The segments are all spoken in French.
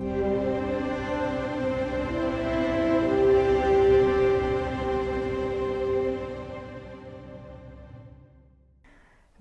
Yeah.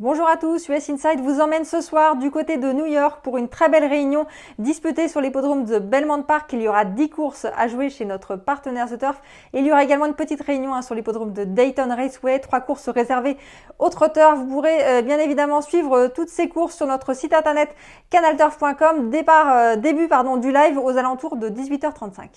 Bonjour à tous, US Inside vous emmène ce soir du côté de New York pour une très belle réunion disputée sur l'hippodrome de Belmont Park. Il y aura 10 courses à jouer chez notre partenaire The Turf. il y aura également une petite réunion hein, sur l'hippodrome de Dayton Raceway, trois courses réservées aux trotteurs. Vous pourrez euh, bien évidemment suivre euh, toutes ces courses sur notre site internet canalturf.com. Départ, euh, début pardon, du live aux alentours de 18h35.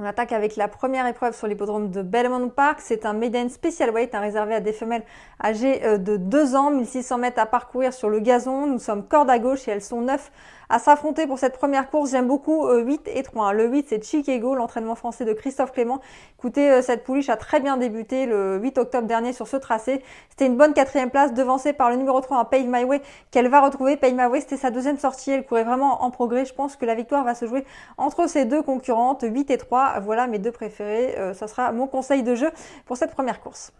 On attaque avec la première épreuve sur l'hippodrome de Belmont Park. C'est un maiden special weight, un réservé à des femelles âgées euh, de 2 ans, 1600 mètres à parcourir sur le gazon. Nous sommes corde à gauche et elles sont neuf à s'affronter pour cette première course. J'aime beaucoup 8 euh, et 3. Le 8, c'est Chicago, l'entraînement français de Christophe Clément. Écoutez, euh, cette pouliche a très bien débuté le 8 octobre dernier sur ce tracé. C'était une bonne quatrième place, devancée par le numéro 3, un Pave My Way, qu'elle va retrouver. Pave My Way, c'était sa deuxième sortie. Elle courait vraiment en progrès. Je pense que la victoire va se jouer entre ces deux concurrentes, 8 et 3. Voilà mes deux préférés. ce euh, sera mon conseil de jeu pour cette première course.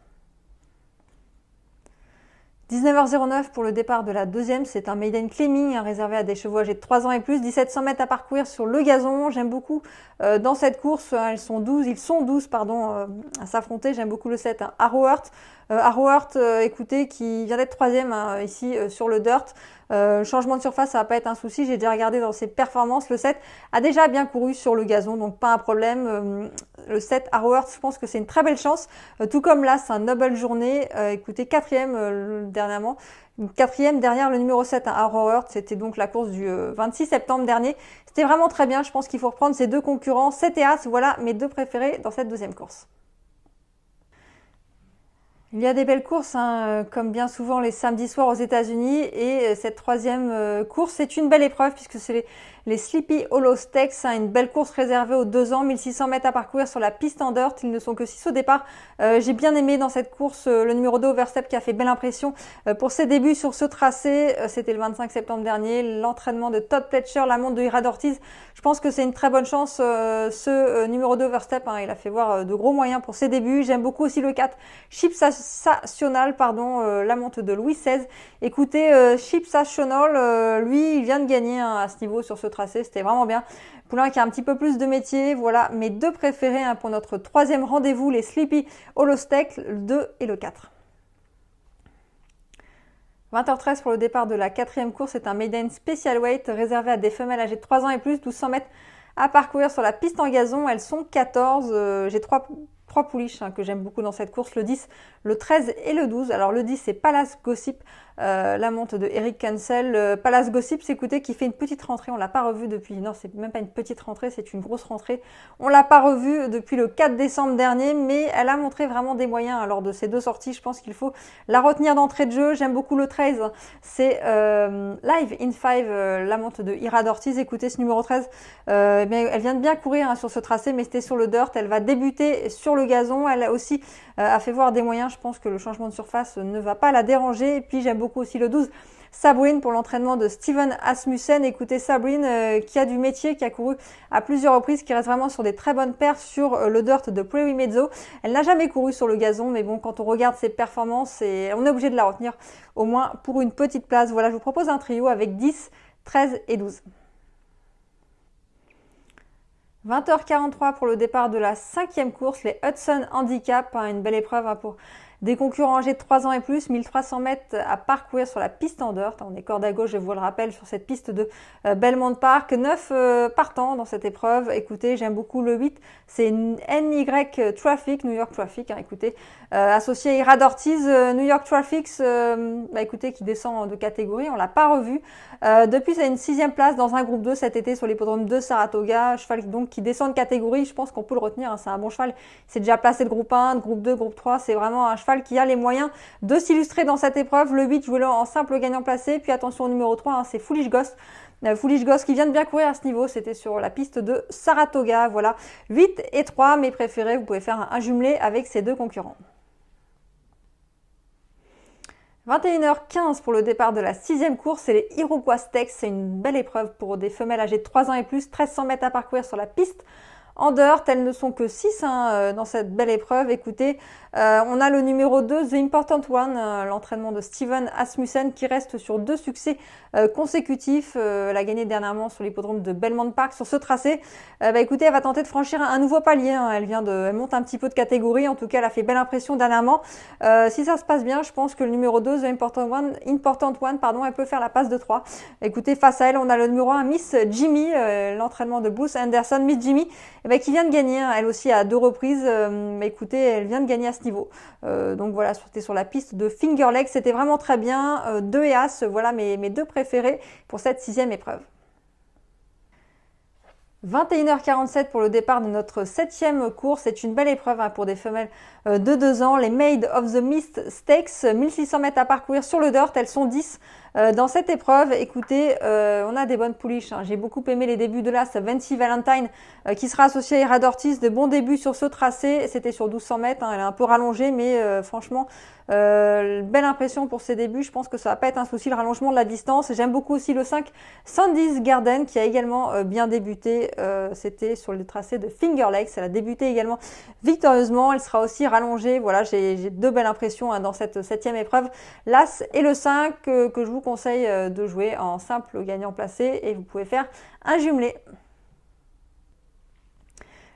19h09 pour le départ de la deuxième, c'est un Maiden Clémy réservé à des chevaux âgés de 3 ans et plus, 1700 mètres à parcourir sur le gazon, j'aime beaucoup euh, dans cette course, hein, elles sont 12, ils sont 12 pardon, euh, à s'affronter, j'aime beaucoup le set à Arrowheart, euh, Harworth, euh, écoutez, qui vient d'être troisième hein, euh, ici sur le dirt. changement de surface, ça va pas être un souci. J'ai déjà regardé dans ses performances. Le 7 a déjà bien couru sur le gazon, donc pas un problème. le 7 Harworth, je pense que c'est une très belle chance. tout comme là, c'est un noble journée. écoutez, quatrième dernièrement. Quatrième derrière le numéro 7 à hein, c'était donc la course du 26 septembre dernier. C'était vraiment très bien, je pense qu'il faut reprendre ces deux concurrents. As, voilà mes deux préférés dans cette deuxième course. Il y a des belles courses, hein, euh, comme bien souvent les samedis soirs aux États-Unis. Et euh, cette troisième euh, course, c'est une belle épreuve puisque c'est les Sleepy Hollow Steaks, hein, une belle course réservée aux deux ans, 1600 mètres à parcourir sur la piste en dirt. Ils ne sont que 6 au départ. Euh, j'ai bien aimé dans cette course euh, le numéro 2 Overstep qui a fait belle impression euh, pour ses débuts sur ce tracé. C'était le 25 septembre dernier. L'entraînement de Todd Pletcher, la montre de Ira Ortiz. Je pense que c'est une très bonne chance ce numéro 2 Overstep. Hein. Il a fait voir de gros moyens pour ses débuts. J'aime beaucoup aussi le 4 Chipsational, pardon, la montre de Louis XVI. Écoutez, Chipsational, lui, il vient de gagner hein, à ce niveau sur ce c'était vraiment bien. Poulain qui a un petit peu plus de métier, voilà mes deux préférés hein, pour notre troisième rendez-vous, les Sleepy Holostec, le 2 et le 4. 20h13 pour le départ de la quatrième course, c'est un maiden special weight réservé à des femelles âgées de 3 ans et plus, 1200 mètres à parcourir sur la piste en gazon. Elles sont 14, euh, j'ai trois pouliches hein, que j'aime beaucoup dans cette course, le 10, le 13 et le 12. Alors le 10 c'est Palace Gossip, euh, la monte de Eric Cancel. Euh, Palace Gossips, écoutez, qui fait une petite rentrée. On l'a pas revue depuis. Non, c'est même pas une petite rentrée, c'est une grosse rentrée. On l'a pas revue depuis le 4 décembre dernier, mais elle a montré vraiment des moyens. Alors de ces deux sorties, je pense qu'il faut la retenir d'entrée de jeu. J'aime beaucoup le 13. C'est euh, Live in 5, la monte de Ira Ortiz. Écoutez, ce numéro 13, eh elle vient de bien courir hein, sur ce tracé, mais c'était sur le dirt. Elle va débuter sur le gazon. Elle a aussi a fait voir des moyens. Je pense que le changement de surface ne va pas la déranger. Et puis j'aime beaucoup aussi le 12. Sabrine pour l'entraînement de Steven Asmussen. Écoutez Sabrine euh, qui a du métier, qui a couru à plusieurs reprises, qui reste vraiment sur des très bonnes paires sur euh, le dirt de Prairie Mezzo. Elle n'a jamais couru sur le gazon, mais bon, quand on regarde ses performances, et on est obligé de la retenir au moins pour une petite place. Voilà, je vous propose un trio avec 10, 13 et 12. 20h43 pour le départ de la cinquième course, les Hudson Handicap, hein, une belle épreuve hein, pour des concurrents âgés de 3 ans et plus, 1300 mètres à parcourir sur la piste en dirt. On est corde à gauche, je vous le rappelle, sur cette piste de euh, Belmont Park. 9 euh, partants dans cette épreuve. Écoutez, j'aime beaucoup le 8. C'est NY Traffic, New York Traffic. Hein, écoutez, euh, associé à Irad New York Traffic, bah, écoutez, qui descend de catégorie. On l'a pas revu. depuis, c'est une sixième place dans un groupe 2 cet été sur l'hippodrome de Saratoga. Cheval donc qui descend de catégorie. Je pense qu'on peut le retenir. Hein. c'est un bon cheval. C'est déjà placé de groupe 1, de groupe 2, groupe 3. C'est vraiment un cheval qui a les moyens de s'illustrer dans cette épreuve. Le 8, voulant en simple gagnant placé. Puis attention au numéro 3, hein, c'est Foolish Ghost. Euh, Foolish Ghost qui vient de bien courir à ce niveau, c'était sur la piste de Saratoga. Voilà, 8 et 3, mes préférés, vous pouvez faire un, jumelé avec ces deux concurrents. 21h15 pour le départ de la sixième course, c'est les Iroquois Stakes. C'est une belle épreuve pour des femelles âgées de 3 ans et plus, 1300 mètres à parcourir sur la piste en dehors, elles ne sont que 6 hein, euh, dans cette belle épreuve. Écoutez, euh, on a le numéro 2, The Important One, euh, l'entraînement de Steven Asmussen qui reste sur deux succès consécutifs. elle a gagné dernièrement sur l'hippodrome de Belmont Park. Sur ce tracé, bah, écoutez, elle va tenter de franchir un, nouveau palier. Hein. Elle vient de, monte un petit peu de catégorie. En tout cas, elle a fait belle impression dernièrement. si ça se passe bien, je pense que le numéro 2, The Important One, Important One pardon, elle peut faire la passe de 3. Écoutez, face à elle, on a le numéro 1, Miss Jimmy, l'entraînement de Bruce Anderson. Miss Jimmy eh ben, qui vient de gagner, hein, elle aussi à deux reprises. Euh, mais écoutez, elle vient de gagner à ce niveau. Euh, donc voilà, c'était sur la piste de Fingerleg, c'était vraiment très bien. Euh, deux et As, voilà mes deux préférés pour cette sixième épreuve. 21h47 pour le départ de notre septième course. C'est une belle épreuve hein, pour des femelles euh, de 2 ans. Les Maid of the Mist Stakes, 1600 euh, mètres à parcourir sur le dort, Elles sont 10 euh, dans cette épreuve. Écoutez, on a des bonnes pouliches. Hein. J'ai beaucoup aimé les débuts de l'As Vinci Valentine qui sera associée à radortis De bons débuts sur ce tracé. C'était sur 1200 mètres. Hein. Elle est un peu rallongée, mais franchement, euh, belle impression pour ses débuts, je pense que ça va pas être un souci le rallongement de la distance. J'aime beaucoup aussi le 5 Sandy's Garden qui a également euh, bien débuté. Euh, c'était sur le tracé de Finger Lakes. Elle a débuté également victorieusement. Elle sera aussi rallongée. Voilà, j'ai deux belles impressions hein, dans cette septième épreuve. L'As et le 5 que je vous conseille de jouer en simple gagnant placé et vous pouvez faire un jumelé.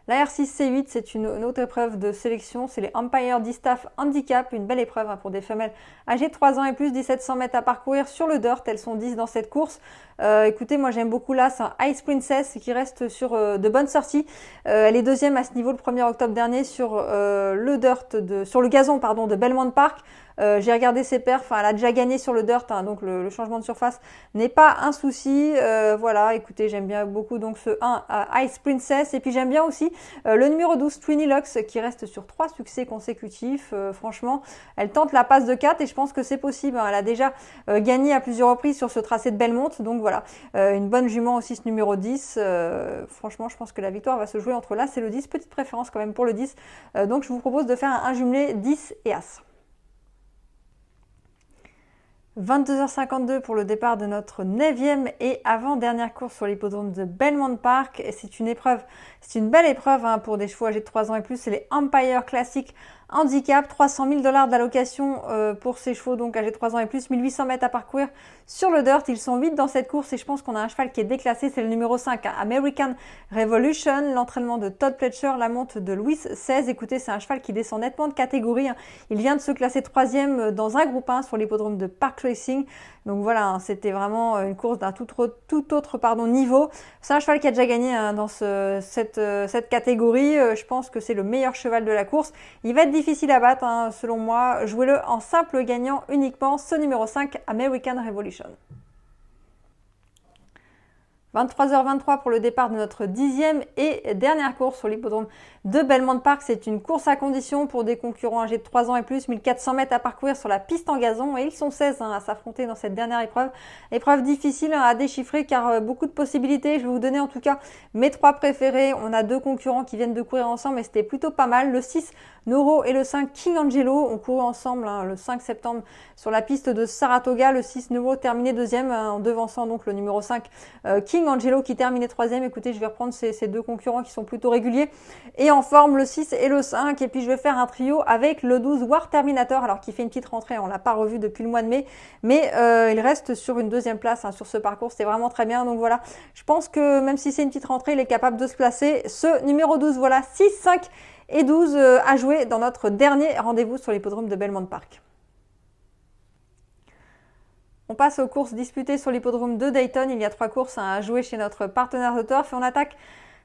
La R6-C8, c'est une, autre épreuve de sélection. C'est les Empire Distaff Handicap, une belle épreuve hein, pour des femelles âgées de 3 ans et plus, 1700 mètres à parcourir sur le dirt. Elles sont 10 dans cette course. Euh, écoutez, moi j'aime beaucoup là, c'est un Ice Princess qui reste sur euh, de bonnes sorties. Euh, elle est deuxième à ce niveau le 1er octobre dernier sur le dirt, de, sur le gazon pardon, de Belmont Park. Euh, j'ai regardé ses perfs, elle a déjà gagné sur le dirt, hein, donc le, changement de surface n'est pas un souci. Euh, voilà, écoutez, j'aime bien beaucoup donc ce 1 à Ice Princess. Et puis j'aime bien aussi euh, le numéro 12, Trini qui reste sur trois succès consécutifs. franchement, elle tente la passe de 4 et je pense que c'est possible. Hein. Elle a déjà gagné à plusieurs reprises sur ce tracé de Belmont. Donc voilà, une bonne jument aussi ce numéro 10. franchement, je pense que la victoire va se jouer entre l'As et le 10. Petite préférence quand même pour le 10. donc je vous propose de faire un, un jumelé 10 et As. 22h52 pour le départ de notre 9e et avant-dernière course sur l'hippodrome de Belmont Park. C'est une épreuve, c'est une belle épreuve hein, pour des chevaux âgés de 3 ans et plus. C'est les Empire Classic handicap, 300 000 dollars d'allocation euh, pour ces chevaux donc âgés de 3 ans et plus, 1800 mètres à parcourir sur le dirt. Ils sont 8 dans cette course et je pense qu'on a un cheval qui est déclassé, c'est le numéro 5, hein, American Revolution, l'entraînement de Todd Pletcher, la monte de Louis XVI. Écoutez, c'est un cheval qui descend nettement de catégorie. Hein. Il vient de se classer troisième euh, dans un groupe 1 sur l'hippodrome de Park Racing. Donc voilà, hein, c'était vraiment euh, une course d'un tout, autre pardon, niveau. C'est un cheval qui a déjà gagné hein, dans cette, euh, cette, catégorie. Euh, je pense que c'est le meilleur cheval de la course. Il va être difficile à battre, hein, selon moi. Jouez-le en simple gagnant uniquement, ce numéro 5, American Revolution. 23h23 pour le départ de notre dixième et dernière course sur l'hippodrome de Belmont Park. C'est une course à condition pour des concurrents âgés de 3 ans et plus, 1400 mètres à parcourir sur la piste en gazon et ils sont 16 hein, à s'affronter dans cette dernière épreuve. Épreuve difficile hein, à déchiffrer car euh, beaucoup de possibilités. Je vais vous donner en tout cas mes trois préférés. On a deux concurrents qui viennent de courir ensemble et c'était plutôt pas mal. Le 6 Noro et le 5 King Angelo ont couru ensemble hein, le 5 septembre sur la piste de Saratoga. Le 6 Noro terminé deuxième en devançant donc le numéro 5 euh, King Angelo qui terminait troisième. Écoutez, je vais reprendre ces, deux concurrents qui sont plutôt réguliers. Et en forme, le 6 et le 5. Et puis, je vais faire un trio avec le 12 War Terminator, alors qui fait une petite rentrée. On l'a pas revu depuis le mois de mai. Mais euh, il reste sur une deuxième place hein, sur ce parcours. C'était vraiment très bien. Donc voilà, je pense que même si c'est une petite rentrée, il est capable de se placer. Ce numéro 12, voilà, 6, 5 et 12 euh, à jouer dans notre dernier rendez-vous sur l'hippodrome de Belmont Park. On passe aux courses disputées sur l'hippodrome de Dayton. Il y a trois courses à jouer chez notre partenaire d'auteur. turf on attaque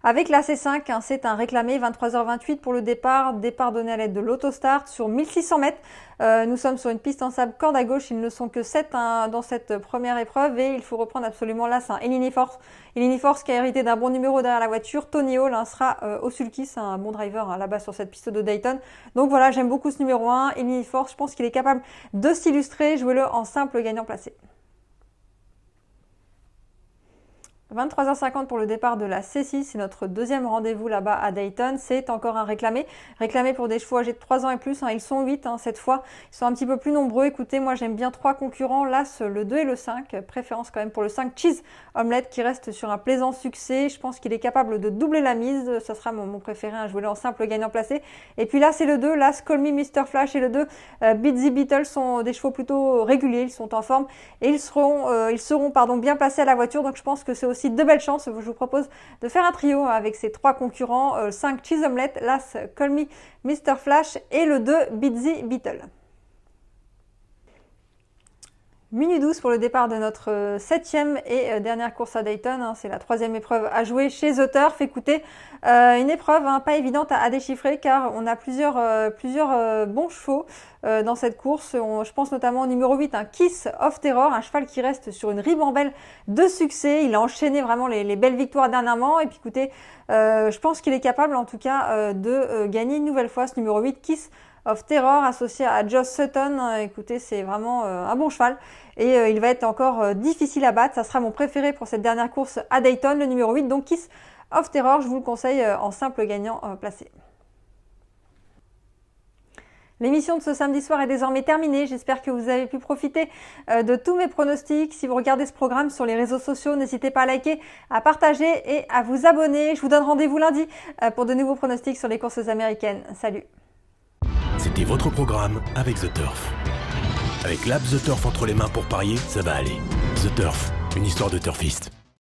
avec la C5, hein, c'est un réclamé 23h28 pour le départ, départ donné à l'aide de l'autostart sur 1600 mètres. Euh, nous sommes sur une piste en sable corde à gauche, ils ne sont que 7 hein, dans cette première épreuve et il faut reprendre absolument là, c'est un Elini Force. Force qui a hérité d'un bon numéro derrière la voiture. Tony Hall hein, sera euh, au sulky, c'est un bon driver là-bas sur cette piste de Dayton. Donc voilà, j'aime beaucoup ce numéro 1, Eliniforce, je pense qu'il est capable de s'illustrer, jouez-le en simple gagnant placé. 23h50 pour le départ de la C6, c'est notre deuxième rendez-vous là-bas à Dayton. C'est encore un réclamé, réclamé pour des chevaux âgés de 3 ans et plus. Hein. Ils sont 8 hein, cette fois, ils sont un petit peu plus nombreux. Écoutez, moi j'aime bien trois concurrents, l'As, le 2 et le 5. Préférence quand même pour le 5 Cheese Omelette qui reste sur un plaisant succès. Je pense qu'il est capable de doubler la mise. Ça sera mon, préféré, je voulais en simple gagnant placé. Et puis là, c'est le 2, l'As, Call Me Mr. Flash et le 2, euh, Beetle Beatles sont des chevaux plutôt réguliers, ils sont en forme et ils seront, euh, ils seront pardon, bien placés à la voiture. Donc je pense que c'est aussi de belles chances. Je vous propose de faire un trio avec ces trois concurrents. 5 euh, Cheese Omelette, l'As Call Me Mr. Flash et le 2 Beatsy Beetle. Minute 12 pour le départ de notre euh, septième et euh, dernière course à Dayton. Hein. c'est la troisième épreuve à jouer chez Auteur. Fait écouter euh, une épreuve hein, pas évidente à, déchiffrer car on a plusieurs, plusieurs bons chevaux dans cette course. je pense notamment au numéro 8, un Kiss of Terror, un cheval qui reste sur une ribambelle de succès. Il a enchaîné vraiment les, les belles victoires dernièrement. Et puis écoutez, je pense qu'il est capable en tout cas de gagner une nouvelle fois ce numéro 8, Kiss of Terror associé à Joss Sutton. Euh, écoutez, c'est vraiment euh, un bon cheval et euh, il va être encore difficile à battre. Ça sera mon préféré pour cette dernière course à Dayton, le numéro 8. Donc Kiss of Terror, je vous le conseille en simple gagnant placé. L'émission de ce samedi soir est désormais terminée. J'espère que vous avez pu profiter de tous mes pronostics. Si vous regardez ce programme sur les réseaux sociaux, n'hésitez pas à liker, à partager et à vous abonner. Je vous donne rendez-vous lundi pour de nouveaux pronostics sur les courses américaines. Salut c'était votre programme avec The Turf. Avec l'app The Turf entre les mains pour parier, ça va aller. The Turf, une histoire de turfiste.